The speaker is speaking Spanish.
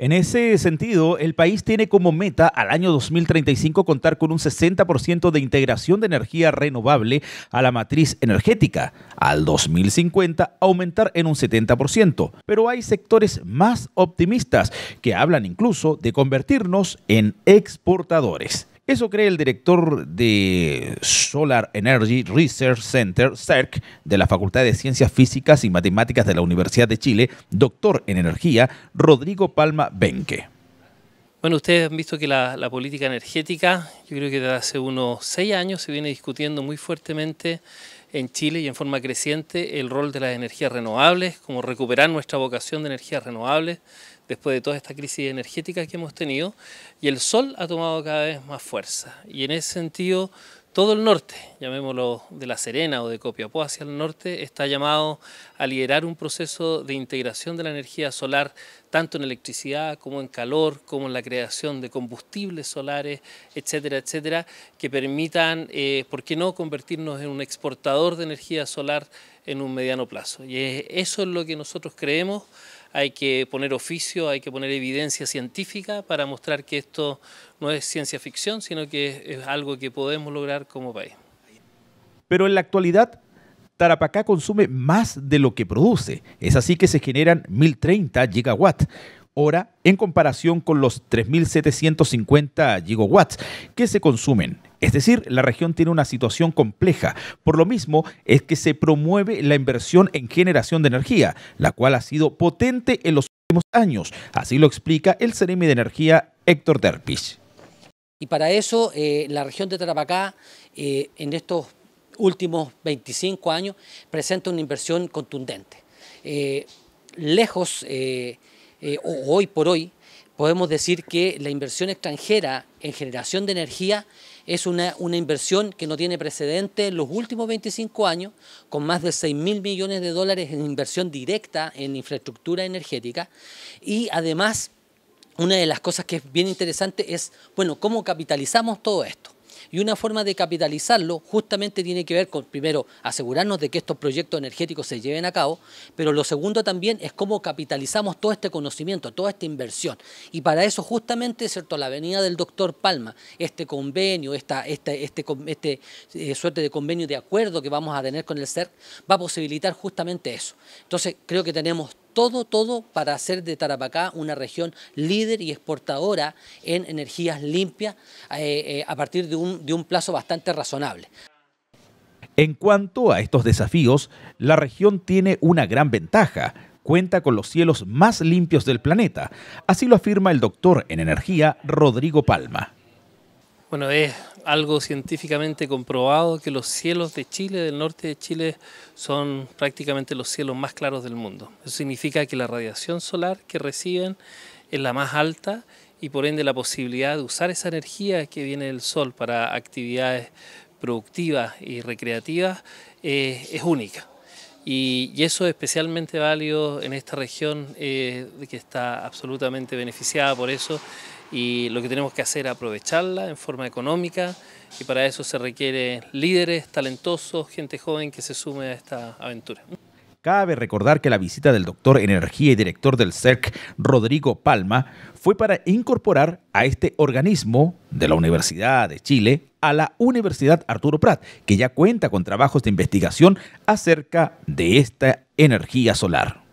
En ese sentido, el país tiene como meta al año 2035 contar con un 60% de integración de energía renovable a la matriz energética, al 2050 aumentar en un 70%. Pero hay sectores más optimistas que hablan incluso de convertirnos en exportadores. Eso cree el director de Solar Energy Research Center, CERC, e de la Facultad de Ciencias Físicas y Matemáticas de la Universidad de Chile, doctor en energía, Rodrigo Palma Benque. Bueno, ustedes han visto que la, la política energética, yo creo que desde hace unos seis años se viene discutiendo muy fuertemente en Chile y en forma creciente el rol de las energías renovables, como recuperar nuestra vocación de energías renovables después de toda esta crisis energética que hemos tenido, y el sol ha tomado cada vez más fuerza. Y en ese sentido todo el norte, llamémoslo de La Serena o de Copiapó hacia el norte, está llamado a liderar un proceso de integración de la energía solar, tanto en electricidad como en calor, como en la creación de combustibles solares, etcétera, etcétera, que permitan, eh, ¿por qué no?, convertirnos en un exportador de energía solar en un mediano plazo. Y eso es lo que nosotros creemos hay que poner oficio, hay que poner evidencia científica para mostrar que esto no es ciencia ficción, sino que es algo que podemos lograr como país. Pero en la actualidad, Tarapacá consume más de lo que produce. Es así que se generan 1.030 gigawatts en comparación con los 3.750 gigawatts que se consumen. Es decir, la región tiene una situación compleja. Por lo mismo es que se promueve la inversión en generación de energía, la cual ha sido potente en los últimos años. Así lo explica el Ceremi de Energía Héctor Derpich. Y para eso eh, la región de Tarapacá eh, en estos últimos 25 años presenta una inversión contundente. Eh, lejos eh, hoy por hoy, podemos decir que la inversión extranjera en generación de energía es una, una inversión que no tiene precedente en los últimos 25 años, con más de 6 mil millones de dólares en inversión directa en infraestructura energética y además una de las cosas que es bien interesante es, bueno, cómo capitalizamos todo esto. Y una forma de capitalizarlo justamente tiene que ver con, primero, asegurarnos de que estos proyectos energéticos se lleven a cabo, pero lo segundo también es cómo capitalizamos todo este conocimiento, toda esta inversión. Y para eso justamente, ¿cierto?, la venida del doctor Palma, este convenio, esta, este, este, este eh, suerte de convenio de acuerdo que vamos a tener con el CERC, e va a posibilitar justamente eso. Entonces, creo que tenemos todo, todo para hacer de Tarapacá una región líder y exportadora en energías limpias eh, eh, a partir de un, plazo bastante razonable. En cuanto a estos desafíos, la región tiene una gran ventaja. Cuenta con los cielos más limpios del planeta. Así lo afirma el doctor en energía Rodrigo Palma. Bueno, es algo científicamente comprobado que los cielos de Chile, del norte de Chile, son prácticamente los cielos más claros del mundo. Eso significa que la radiación solar que reciben es la más alta y por ende la posibilidad de usar esa energía que viene del sol para actividades productivas y recreativas eh, es única. Y, eso es especialmente válido en esta región eh, que está absolutamente beneficiada por eso y lo que tenemos que hacer es aprovecharla en forma económica y para eso se requiere líderes talentosos, gente joven que se sume a esta aventura. Cabe recordar que la visita del doctor Energía y director del CERC, e Rodrigo Palma, fue para incorporar a este organismo de la Universidad de Chile a la Universidad Arturo Prat, que ya cuenta con trabajos de investigación acerca de esta energía solar.